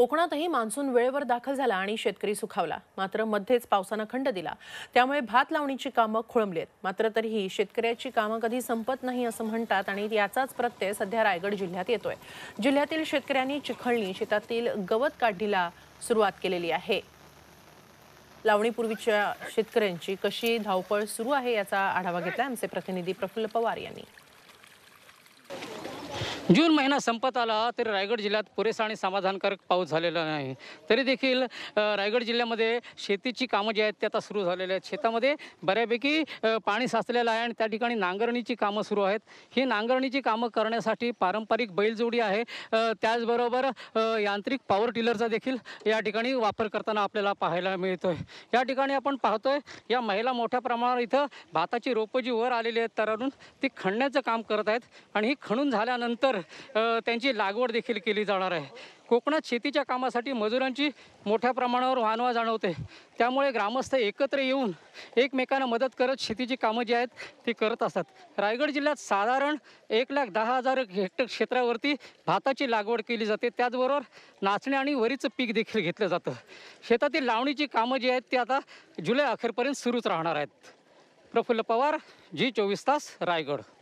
कोकणातही मान्सून वेळेवर दाखल झाला आणि शेतकरी सुखावला मात्र मध्येच पावसानं खंड दिला त्यामुळे भात लावणीची कामं खोळंबली आहेत मात्र तरीही शेतकऱ्याची कामं कधी संपत नाही असं म्हणतात आणि याचाच प्रत्यय सध्या रायगड जिल्ह्यात येतोय जिल्ह्यातील शेतकऱ्यांनी चिखळणी शेतातील गवत काढीला सुरुवात केलेली आहे लावणीपूर्वीच्या शेतकऱ्यांची कशी धावपळ सुरू आहे याचा आढावा घेतला आमचे प्रतिनिधी प्रफुल्ल पवार यांनी जून महिना संपत आला तरी रायगड जिल्ह्यात पुरेसा आणि समाधानकारक पाऊस झालेला नाही तरी देखील रायगड जिल्ह्यामध्ये शेतीची कामं जी आहेत ते आता सुरू झालेले आहेत शेतामध्ये बऱ्यापैकी पाणी साचलेलं आहे आणि त्या ठिकाणी नांगरणीची कामं सुरू आहेत ही नांगरणीची कामं करण्यासाठी पारंपरिक बैलजोडी आहे त्याचबरोबर यांत्रिक पॉवर टिलरचा देखील या ठिकाणी वापर करताना आपल्याला पाहायला आहे या ठिकाणी आपण पाहतोय या महिला मोठ्या प्रमाणावर इथं भाताची रोपं जी वर आलेली आहेत तरारून ती खणण्याचं काम करत आहेत आणि ही खणून झाल्यानंतर त्यांची लागवड देखील केली जाणार आहे कोकणात शेतीच्या कामासाठी मजुरांची मोठ्या प्रमाणावर वाहनवा जाणवते त्यामुळे ग्रामस्थ एकत्र येऊन एकमेकांना मदत करत शेतीची कामं जी आहेत ती करत असतात रायगड जिल्ह्यात साधारण एक लाख दहा हजार हेक्टर क्षेत्रावरती भाताची लागवड केली जाते त्याचबरोबर नाचणे आणि वरीचं पीक देखील घेतलं जातं शेतातील लावणीची कामं जी आहेत ती आता जुलै अखेरपर्यंत सुरूच राहणार आहेत प्रफुल्ल पवार जी चोवीस तास रायगड